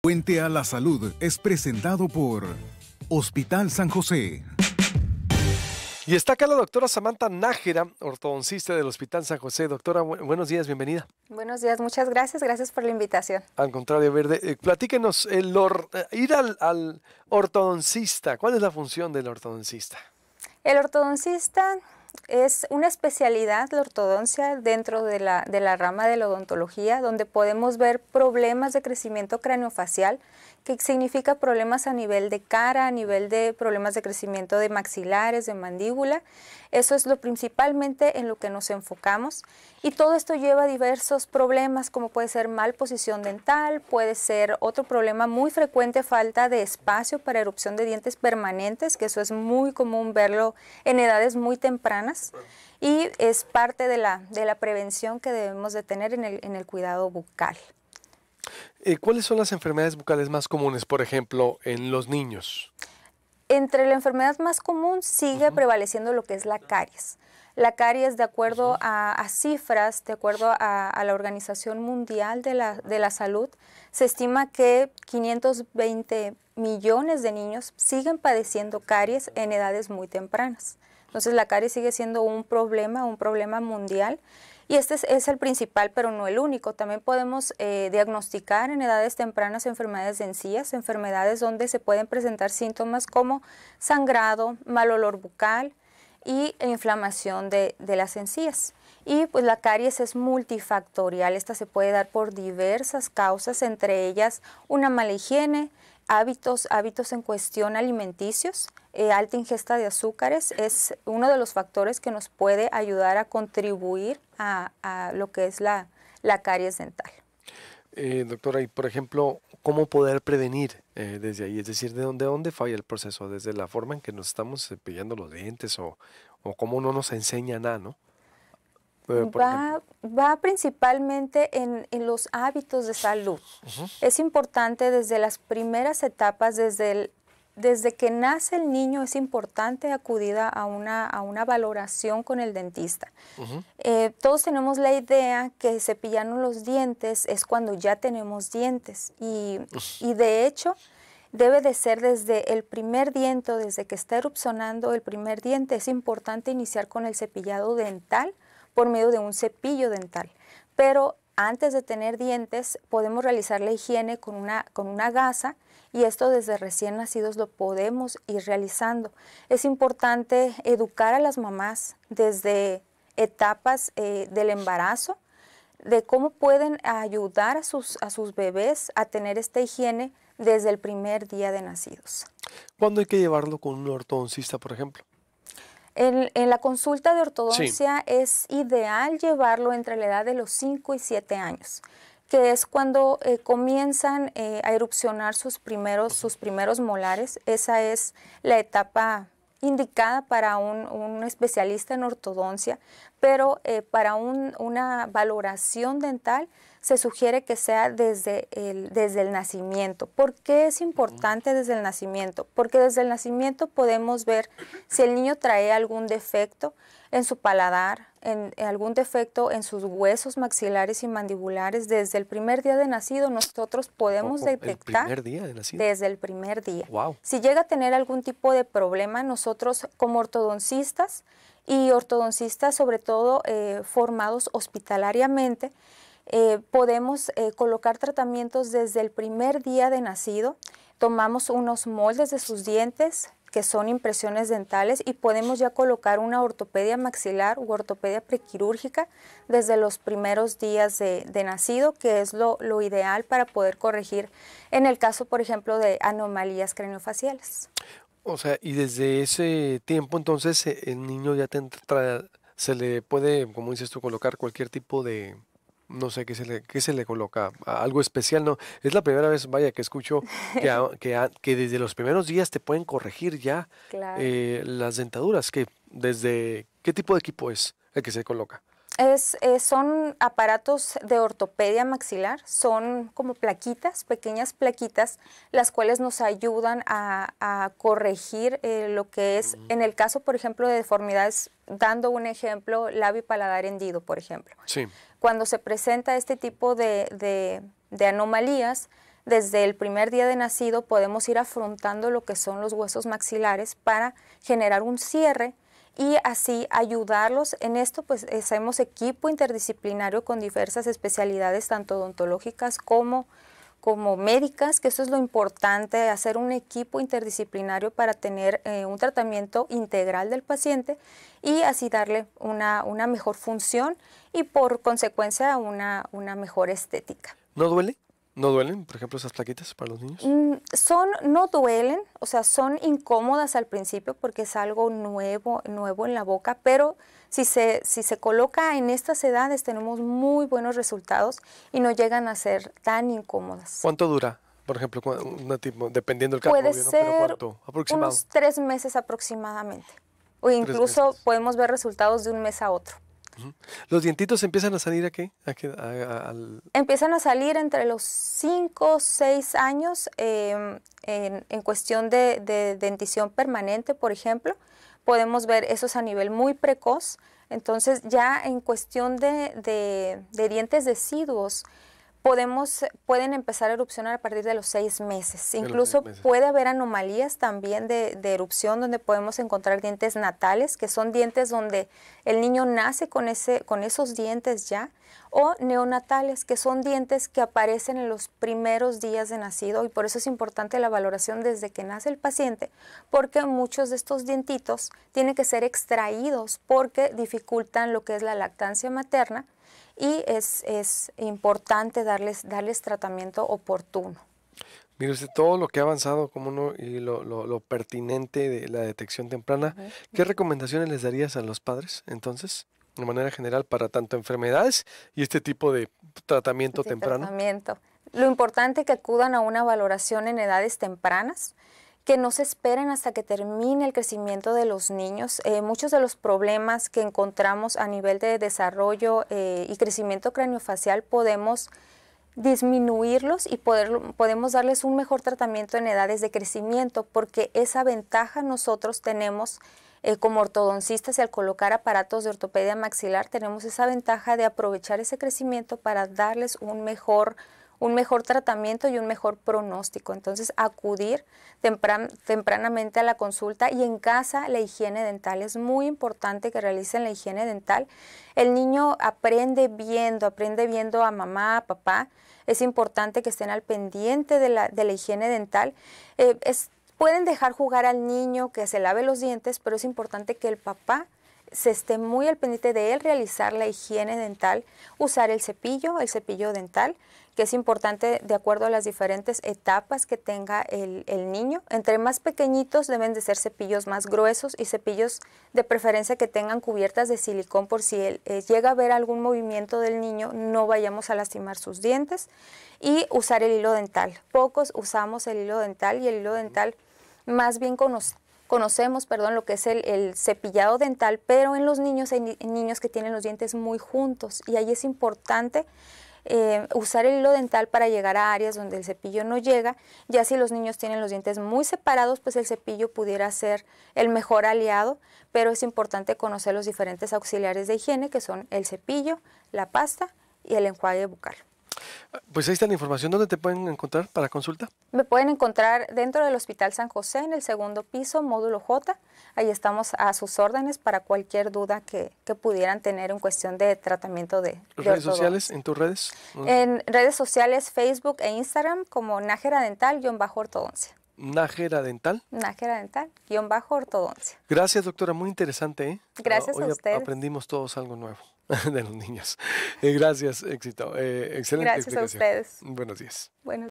Puente a la Salud es presentado por Hospital San José. Y está acá la doctora Samantha Nájera, ortodoncista del Hospital San José. Doctora, buenos días, bienvenida. Buenos días, muchas gracias, gracias por la invitación. Al contrario, Verde, eh, platíquenos, el eh, eh, ir al, al ortodoncista, ¿cuál es la función del ortodoncista? El ortodoncista es una especialidad, la ortodoncia, dentro de la, de la rama de la odontología, donde podemos ver problemas de crecimiento craneofacial que significa problemas a nivel de cara, a nivel de problemas de crecimiento de maxilares, de mandíbula. Eso es lo principalmente en lo que nos enfocamos. Y todo esto lleva a diversos problemas, como puede ser mal posición dental, puede ser otro problema muy frecuente, falta de espacio para erupción de dientes permanentes, que eso es muy común verlo en edades muy tempranas. Y es parte de la, prevención que debemos de tener en el cuidado bucal. Eh, ¿Cuáles son las enfermedades bucales más comunes, por ejemplo, en los niños? Entre la enfermedad más común sigue prevaleciendo lo que es la caries. La caries, de acuerdo a, cifras, de acuerdo a, la Organización Mundial de la, de la, Salud, se estima que 520 millones de niños siguen padeciendo caries en edades muy tempranas. Entonces la caries sigue siendo un problema, un problema mundial. Y este es, el principal, pero no el único. También podemos eh, diagnosticar en edades tempranas enfermedades de encías, enfermedades donde se pueden presentar síntomas como sangrado, mal olor bucal y inflamación de, las encías. Y pues la caries es multifactorial, esta se puede dar por diversas causas, entre ellas una mala higiene, hábitos, hábitos en cuestión alimenticios, eh, alta ingesta de azúcares es uno de los factores que nos puede ayudar a contribuir a, lo que es la, la caries dental. Eh, doctora, y por ejemplo, ¿cómo poder prevenir eh, desde ahí? Es decir, ¿de dónde, dónde falla el proceso? ¿Desde la forma en que nos estamos pillando los dientes o, o cómo no nos enseña nada, no? Va, principalmente en, los hábitos de salud. Es importante desde las primeras etapas, desde el, desde que nace el niño es importante acudir a una, a una valoración con el dentista. Eh, todos tenemos la idea que cepillarnos los dientes es cuando ya tenemos dientes y, y, de hecho debe de ser desde el primer diente, desde que está erupcionando el primer diente, es importante iniciar con el cepillado dental por medio de un cepillo dental. Pero antes de tener dientes podemos realizar la higiene con una, con una gasa y esto desde recién nacidos lo podemos ir realizando. Es importante educar a las mamás desde etapas eh, del embarazo, de cómo pueden ayudar a sus, a sus bebés a tener esta higiene desde el primer día de nacidos. ¿Cuándo hay que llevarlo con un ortodoncista, por ejemplo? En, la consulta de ortodoncia es ideal llevarlo entre la edad de los 5 y 7 años, que es cuando eh, comienzan eh, a erupcionar sus primeros, sus primeros molares. Esa es la etapa indicada para un, especialista en ortodoncia, pero eh, para una valoración dental se sugiere que sea desde el, desde el nacimiento. ¿Por qué es importante desde el nacimiento? Porque desde el nacimiento podemos ver si el niño trae algún defecto en su paladar, en, algún defecto en sus huesos maxilares y mandibulares. Desde el primer día de nacido nosotros podemos detectar... ¿El primer día de Desde el primer día. Si llega a tener algún tipo de problema, nosotros como ortodoncistas y ortodoncistas sobre todo eh, formados hospitalariamente, eh, podemos eh, colocar tratamientos desde el primer día de nacido. Tomamos unos moldes de sus dientes, que son impresiones dentales y podemos ya colocar una ortopedia maxilar u ortopedia prequirúrgica desde los primeros días de, nacido, que es lo, ideal para poder corregir en el caso, por ejemplo, de anomalías craniofaciales. O sea, y desde ese tiempo entonces eh, el niño ya se le puede, como dices tú, colocar cualquier tipo de, no sé qué se le, qué se le coloca, algo especial, ¿no? Es la primera vez, vaya, que escucho que, que, desde los primeros días te pueden corregir ya eh, las dentaduras, que desde, ¿qué tipo de equipo es el que se coloca? Es, eh, son aparatos de ortopedia maxilar, son como plaquitas, pequeñas plaquitas, las cuales nos ayudan a, corregir eh, lo que es, en el caso, por ejemplo, de deformidades, dando un ejemplo, labio y paladar hendido, por ejemplo. Cuando se presenta este tipo de anomalías, desde el primer día de nacido podemos ir afrontando lo que son los huesos maxilares para generar un cierre y así ayudarlos. En esto pues hacemos equipo interdisciplinario con diversas especialidades, tanto odontológicas como como médicas, que eso es lo importante, hacer un equipo interdisciplinario para tener eh, un tratamiento integral del paciente y así darle una, mejor función y por consecuencia una, una mejor estética. ¿No duele? ¿No duelen, por ejemplo, esas plaquitas para los niños? Mm, son, no duelen, o sea, son incómodas al principio porque es algo nuevo, nuevo en la boca, pero si se, si se coloca en estas edades tenemos muy buenos resultados y no llegan a ser tan incómodas. ¿Cuánto dura? Por ejemplo, dependiendo del caso. Puede ser unos tres meses aproximadamente. O incluso podemos ver resultados de un mes a otro. ¿Los dientitos empiezan a salir a qué? Empiezan a salir entre los 5 6 años em, en, cuestión de, dentición permanente, por ejemplo. Podemos ver esos a nivel muy precoz. Entonces ya en cuestión de, de dientes deciduos, pueden empezar a erupcionar a partir de los seis meses. Incluso puede haber anomalías también de, erupción donde podemos encontrar dientes natales, que son dientes donde el niño nace con, con esos dientes ya, o neonatales, que son dientes que aparecen en los primeros días de nacido y por eso es importante la valoración desde que nace el paciente, porque muchos de estos dientitos tienen que ser extraídos porque dificultan lo que es la lactancia materna y es, es importante darles, darles tratamiento oportuno. Mire usted todo lo que ha avanzado como uno y lo, lo, pertinente de la detección temprana. ¿Qué recomendaciones les darías a los padres entonces, de manera general, para tanto enfermedades y este tipo de tratamiento temprano? Tratamiento. Lo importante es que acudan a una valoración en edades tempranas que no se esperen hasta que termine el crecimiento de los niños. Eh, muchos de los problemas que encontramos a nivel de desarrollo eh, y crecimiento craniofacial podemos disminuirlos y poder, podemos darles un mejor tratamiento en edades de crecimiento, porque esa ventaja nosotros tenemos eh, como ortodoncistas y al colocar aparatos de ortopedia maxilar tenemos esa ventaja de aprovechar ese crecimiento para darles un mejor un mejor tratamiento y un mejor pronóstico. Entonces, acudir tempranamente a la consulta y en casa la higiene dental. Es muy importante que realicen la higiene dental. El niño aprende viendo, aprende viendo a mamá, a papá. Es importante que estén al pendiente de la, de la higiene dental. Eh, pueden dejar jugar al niño que se lave los dientes, pero es importante que el papá se esté muy al pendiente de él, realizar la higiene dental, usar el cepillo, el cepillo dental, que es importante de acuerdo a las diferentes etapas que tenga el, niño. Entre más pequeñitos deben de ser cepillos más gruesos y cepillos de preferencia que tengan cubiertas de silicón por si él, eh, llega a ver algún movimiento del niño, no vayamos a lastimar sus dientes. Y usar el hilo dental. Pocos usamos el hilo dental y el hilo dental más bien conocido conocemos perdón, lo que es el, cepillado dental, pero en los niños hay niños que tienen los dientes muy juntos y ahí es importante eh, usar el hilo dental para llegar a áreas donde el cepillo no llega. Ya si los niños tienen los dientes muy separados, pues el cepillo pudiera ser el mejor aliado, pero es importante conocer los diferentes auxiliares de higiene que son el cepillo, la pasta y el enjuague bucal. Pues ahí está la información. ¿Dónde te pueden encontrar para consulta? Me pueden encontrar dentro del Hospital San José, en el segundo piso, módulo J. Ahí estamos a sus órdenes para cualquier duda que, pudieran tener en cuestión de tratamiento de. ¿Redes sociales? ¿En tus redes? En redes sociales, Facebook e Instagram, como Nájera Dental-Ortodoncia. y Bajo Nájera Dental. Nájera Dental, guión bajo ortodoncia. Gracias, doctora, muy interesante. ¿eh? Gracias a usted. Aprendimos todos algo nuevo de los niños. Eh, gracias, éxito. Eh, excelente. Gracias a ustedes. Buenos días. Buenos